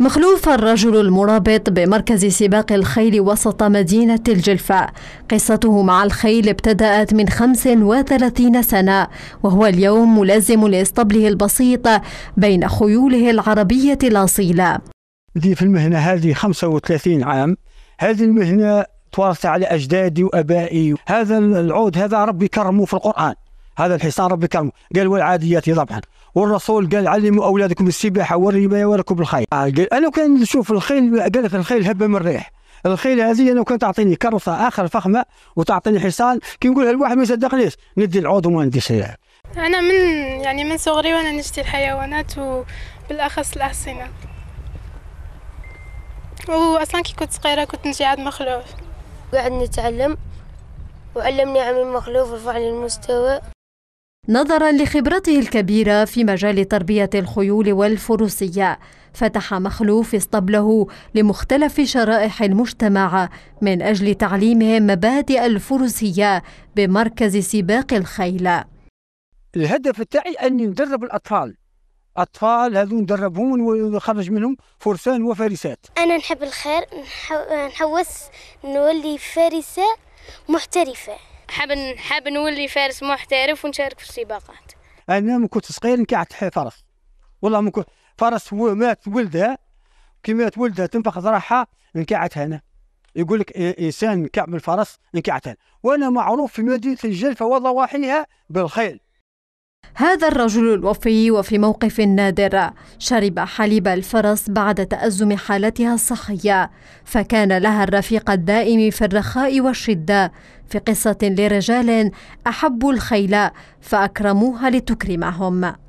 مخلوف الرجل المرابط بمركز سباق الخيل وسط مدينة الجلفة قصته مع الخيل ابتدأت من 35 سنة وهو اليوم ملازم لإسطبله البسيط بين خيوله العربية الأصيلة دي في المهنة هذه 35 عام هذه المهنة توارثة على أجدادي وأبائي هذا العود هذا ربي كرمه في القرآن هذا الحصان ربي كرمه قال والعاديات ضبحا والرسول قال علموا اولادكم السباحه والرمايه وركوب الخيل آه قال انا كان نشوف الخيل قال لك الخيل هبه من الريح الخيل هذه لو كان تعطيني كرسه اخر فخمه وتعطيني حصان كي نقولها الواحد ما يصدقنيش ندي العود وما نديش انا من يعني من صغري وانا نشتي الحيوانات وبالاخص الاحصنه واصلا كي كنت صغيره كنت نجي عاد مخلوف قعد نتعلم وعلمني عمي مخلوف رفعني المستوى نظرا لخبرته الكبيرة في مجال تربية الخيول والفروسية فتح مخلوف اسطبله لمختلف شرائح المجتمع من أجل تعليمهم مبادئ الفروسية بمركز سباق الخيل الهدف تاعي أني ندرب الأطفال أطفال هذو ندربهم ونخرج منهم فرسان وفارسات أنا نحب الخير نحوس نولي فارسة محترفة حاب حاب نولي فارس محترف ونشارك في السباقات انا من كنت صغير نكعت فرس والله من كنت فرس مات ولدها كي مات ولدها تنفخ ذراعها نكعتها انا يقول لك انسان كعب الفرس نكعتها وانا معروف في مدينه الجلفه والله واحيها بالخيل هذا الرجل الوفي وفي موقف نادر شرب حليب الفرس بعد تأزم حالتها الصحية فكان لها الرفيق الدائم في الرخاء والشدة في قصة لرجال أحبوا الخيل فأكرموها لتكرمهم